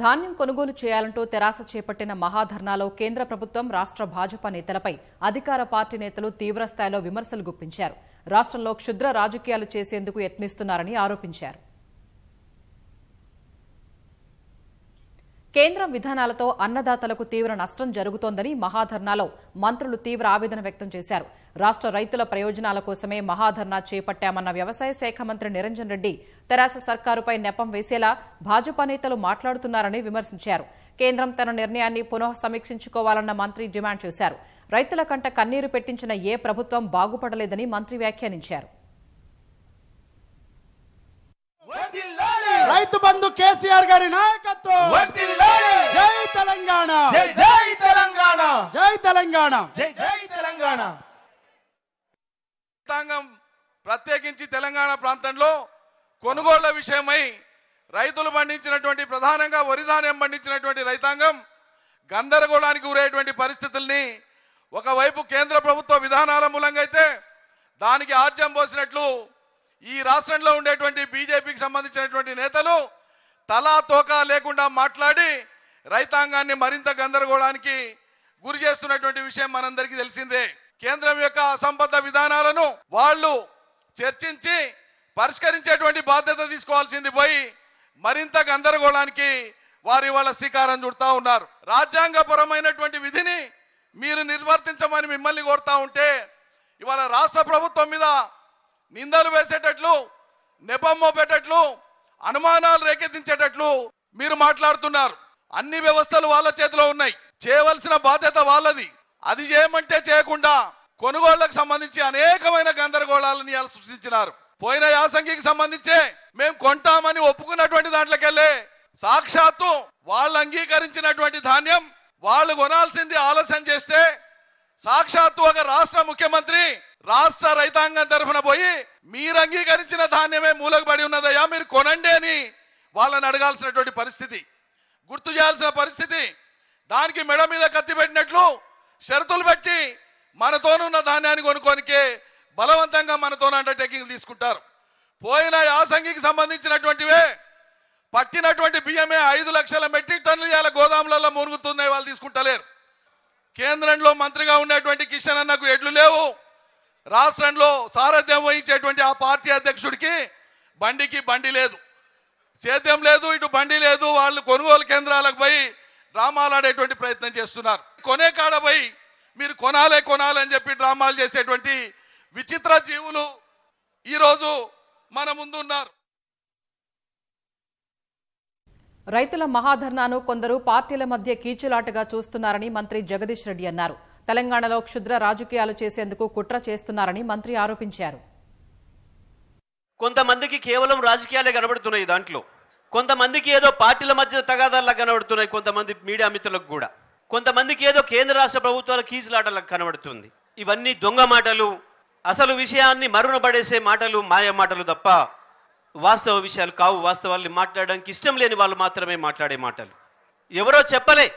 ధాన్యం కొనుగోలు చేయాలంటూ తెరాస చేపట్టిన మహాధర్నాలో కేంద్ర ప్రభుత్వం రాష్ట్ర భాజపా నేతలపై అధికార పార్టీ నేతలు తీవ్రస్థాయిలో విమర్శలు గుప్పించారు రాష్ట్రంలో క్షుద్ర రాజకీయాలు చేసేందుకు యత్నిస్తున్నారని ఆరోపించారు కేంద్రం విధానాలతో అన్నదాతలకు తీవ్ర నష్టం జరుగుతోందని మహాధర్నాలో మంత్రులు తీవ్ర ఆవేదన వ్యక్తం చేశారు రాష్ట్ర రైతుల ప్రయోజనాల కోసమే మహాధర్నా చేపట్టామన్న వ్యవసాయ శాఖ మంత్రి నిరంజన్ రెడ్డి తెరాస సర్కారుపై నెపం వేసేలా భాజపా నేతలు మాట్లాడుతున్నారని విమర్శించారు కేంద్రం తన నిర్ణయాన్ని పునః సమీక్షించుకోవాలన్న మంత్రి డిమాండ్ చేశారు రైతుల కంట కన్నీరు పెట్టించిన ఏ ప్రభుత్వం బాగుపడలేదని మంత్రి వ్యాఖ్యానించారు రైతు బంధు కేసీఆర్ గారి నాయకత్వం తెలంగాణ తెలంగాణ రైతాంగం ప్రత్యేకించి తెలంగాణ ప్రాంతంలో కొనుగోళ్ల విషయమై రైతులు పండించినటువంటి ప్రధానంగా వరిధాన్యం పండించినటువంటి రైతాంగం గందరగోళానికి గురయ్యేటువంటి పరిస్థితుల్ని ఒకవైపు కేంద్ర ప్రభుత్వ విధానాల మూలంగా అయితే దానికి ఆర్జం పోసినట్లు ఈ రాష్ట్రంలో ఉండేటువంటి బీజేపీకి సంబంధించినటువంటి నేతలు తలా తోక లేకుండా మాట్లాడి రైతాంగాన్ని మరింత గందరగోళానికి గురి చేస్తున్నటువంటి విషయం మనందరికీ తెలిసిందే కేంద్రం యొక్క అసంబద్ధ విధానాలను వాళ్ళు చర్చించి పరిష్కరించేటువంటి బాధ్యత తీసుకోవాల్సింది పోయి మరింత గందరగోళానికి వారు ఇవాళ శ్రీకారం చుడతా ఉన్నారు రాజ్యాంగపరమైనటువంటి విధిని మీరు నిర్వర్తించమని మిమ్మల్ని కోరుతా ఉంటే ఇవాళ రాష్ట్ర ప్రభుత్వం మీద నిందలు వేసేటట్లు నెపం మోపేటట్లు అనుమానాలు రేకెత్తించేటట్లు మీరు మాట్లాడుతున్నారు అన్ని వ్యవస్థలు వాళ్ళ చేతిలో ఉన్నాయి చేయవలసిన బాధ్యత వాళ్ళది అది చేయమంటే చేయకుండా కొనుగోళ్లకు సంబంధించి అనేకమైన గందరగోళాలను సృష్టించినారు పోయిన యాసంగికి సంబంధించే మేము కొంటామని ఒప్పుకున్నటువంటి దాంట్లోకెళ్ళే సాక్షాత్తు వాళ్ళు అంగీకరించినటువంటి ధాన్యం వాళ్ళు కొనాల్సింది ఆలస్యం చేస్తే సాక్షాత్తు ఒక రాష్ట్ర ముఖ్యమంత్రి రాష్ట్ర రైతాంగం తరఫున పోయి మీరు అంగీకరించిన ధాన్యమే పడి ఉన్నదయ్యా మీరు కొనండి అని వాళ్ళని అడగాల్సినటువంటి పరిస్థితి గుర్తు చేయాల్సిన పరిస్థితి దానికి మెడ మీద కత్తి పెట్టినట్లు షరతులు పెట్టి మనతోనున్న ధాన్యాన్ని కొనుక్కోనికే బలవంతంగా మనతో అండర్టేకింగ్ తీసుకుంటారు పోయిన యాసంగికి సంబంధించినటువంటివే పట్టినటువంటి బియ్యమే ఐదు లక్షల మెట్రిక్ టన్నులు ఇవాళ గోదాములలో మురుగుతున్నాయి వాళ్ళు తీసుకుంటలేరు కేంద్రంలో మంత్రిగా ఉన్నటువంటి కిషన్ అన్నకు ఎడ్లు లేవు రాష్ట్రంలో సారథ్యం వహించేటువంటి ఆ పార్టీ అధ్యక్షుడికి బండికి బండి లేదు సేద్యం లేదు ఇటు బండి లేదు వాళ్ళు కొనుగోలు కేంద్రాలకు పోయి డ్రామాలాడేటువంటి ప్రయత్నం చేస్తున్నారు కొనే కాడపై మీరు కొనాలే కొనాలని చెప్పి డ్రామాలు చేసేటువంటి విచిత్ర జీవులు ఈరోజు మన ముందున్నారు రైతుల మహాధర్నాను కొందరు పార్టీల మధ్య కీచులాటగా చూస్తున్నారని మంత్రి జగదీష్ రెడ్డి అన్నారు తెలంగాణలో క్షుద్ర రాజకీయాలు చేసేందుకు కుట్ర చేస్తున్నారని మంత్రి ఆరోపించారు కొంతమందికి కేవలం రాజకీయాలే కనబడుతున్నాయి దాంట్లో కొంతమందికి ఏదో పార్టీల మధ్య తగాదాలకు కనబడుతున్నాయి కొంతమంది మీడియా మిత్రులకు కూడా కొంతమందికి ఏదో కేంద్ర రాష్ట్ర ప్రభుత్వాల కీచులాటలకు కనబడుతుంది ఇవన్నీ దొంగ మాటలు అసలు విషయాన్ని మరున పడేసే మాటలు మాయ మాటలు తప్ప వాస్తవ విషయాలు కావు వాస్తవాల్ని మాట్లాడడానికి ఇష్టం లేని వాళ్ళు మాత్రమే మాట్లాడే మాటలు ఎవరో చెప్పలే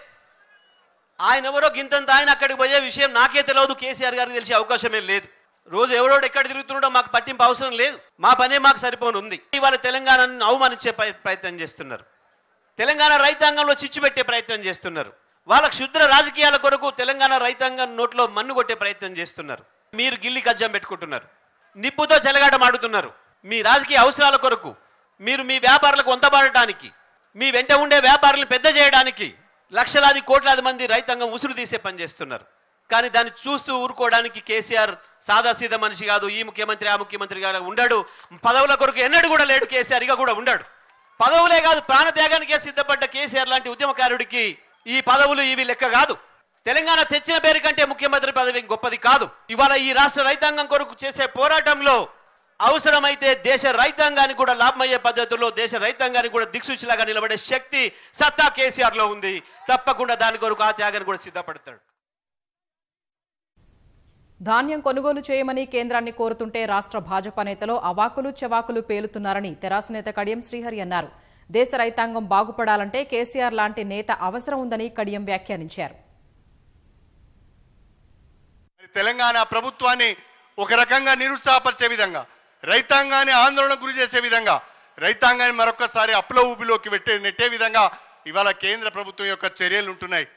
ఆయన ఎవరో గింతంత ఆయన అక్కడికి పోయే విషయం నాకే తెలియదు కేసీఆర్ గారికి తెలిసే అవకాశమే లేదు రోజు ఎవడోడు ఎక్కడ తిరుగుతున్నాడో మాకు పట్టింపు అవసరం లేదు మా పనే మాకు సరిపోను ఉంది ఇవాళ తెలంగాణను అవమానించే ప్రయత్నం చేస్తున్నారు తెలంగాణ రైతాంగంలో చిచ్చు పెట్టే ప్రయత్నం చేస్తున్నారు వాళ్ళ క్షుద్ర రాజకీయాల కొరకు తెలంగాణ రైతాంగం నోట్లో మన్ను కొట్టే ప్రయత్నం చేస్తున్నారు మీరు గిల్లి కజ్జం పెట్టుకుంటున్నారు నిప్పుతో చెలగాటమాడుతున్నారు మీ రాజకీయ అవసరాల కొరకు మీరు మీ వ్యాపారులకు వంతబాడటానికి మీ వెంట ఉండే వ్యాపారులను పెద్ద చేయడానికి లక్షలాది కోట్లాది మంది రైతాంగం ఉసురు తీసే పని చేస్తున్నారు కానీ దాన్ని చూస్తూ ఊరుకోవడానికి కేసీఆర్ సాదాసీద మనిషి కాదు ఈ ముఖ్యమంత్రి ఆ ముఖ్యమంత్రి ఉండడు పదవుల కొరకు ఎన్నడూ కూడా లేడు కేసీఆర్ కూడా ఉండడు పదవులే కాదు ప్రాణత్యాగానికే సిద్ధపడ్డ కేసీఆర్ లాంటి ఉద్యమకారుడికి ఈ పదవులు ఇవి లెక్క కాదు తెలంగాణ తెచ్చిన పేరు కంటే ముఖ్యమంత్రి పదవి గొప్పది కాదు ఇవాళ ఈ రాష్ట్ర రైతాంగం కొరకు చేసే పోరాటంలో అవసరమైతే దేశ రైతాంగానికి కూడా లాభమయ్యే పద్ధతుల్లో దేశ రైతాంగానికి కూడా దిక్సూచిలాగా నిలబడే శక్తి సత్తా కేసీఆర్ లో ఉంది తప్పకుండా దాని కొరకు ఆ త్యాగాన్ని కూడా సిద్ధపడతాడు ధాన్యం కొనుగోలు చేయమని కేంద్రాన్ని కోరుతుంటే రాష్ట్ర భాజపా నేతలు అవాకులు చెవాకులు పేలుతున్నారని తెరాస నేత కడియం శ్రీహరి అన్నారు దేశ రైతాంగం బాగుపడాలంటే కేసీఆర్ లాంటి నేత అవసరం ఉందని కడియం వ్యాఖ్యానించారు తెలంగాణ ప్రభుత్వాన్ని ఒక రకంగా నిరుత్సాహపరిచే విధంగా రైతాంగాన్ని ఆందోళన గురి చేసే విధంగా రైతాంగాన్ని మరొకసారి అప్ల ఊపిలోకి పెట్టే నెట్టే విధంగా ఇవాళ కేంద్ర ప్రభుత్వం యొక్క చర్యలు ఉంటున్నాయి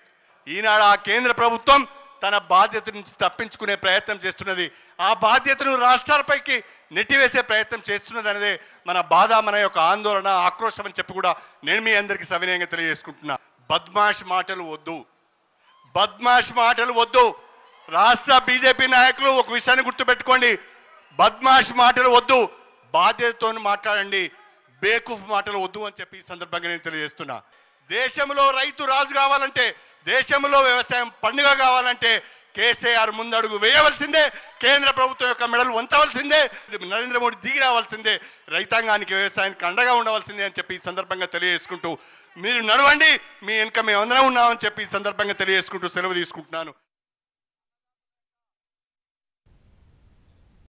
ఈనాడు ఆ కేంద్ర ప్రభుత్వం తన బాధ్యత నుంచి తప్పించుకునే ప్రయత్నం చేస్తున్నది ఆ బాధ్యతను రాష్ట్రాలపైకి నెట్టివేసే ప్రయత్నం చేస్తున్నది అనేది మన బాధ మన యొక్క ఆందోళన ఆక్రోషం అని చెప్పి కూడా నేను మీ అందరికీ సవినయంగా తెలియజేసుకుంటున్నా బద్మాష్ మాటలు వద్దు బద్మాష్ మాటలు వద్దు రాష్ట్ర బీజేపీ నాయకులు ఒక విషయాన్ని గుర్తుపెట్టుకోండి బద్మాష్ మాటలు వద్దు బాధ్యతతో మాట్లాడండి బేకూఫ్ మాటలు వద్దు అని చెప్పి ఈ సందర్భంగా నేను తెలియజేస్తున్నా దేశంలో రైతు రాజు కావాలంటే దేశంలో వ్యవసాయం పండుగ కావాలంటే కేసీఆర్ ముందడుగు వేయవలసిందే కేంద్ర ప్రభుత్వం యొక్క మెడలు వంచవలసిందే నరేంద్ర మోడీ దిగి రావాల్సిందే రైతాంగానికి వ్యవసాయానికి అండగా ఉండవలసిందే అని చెప్పి ఈ సందర్భంగా తెలియజేసుకుంటూ మీరు నడవండి మీ వెనుక మేము అందరం ఉన్నామని చెప్పి ఈ సందర్భంగా తెలియజేసుకుంటూ సెలవు తీసుకుంటున్నాను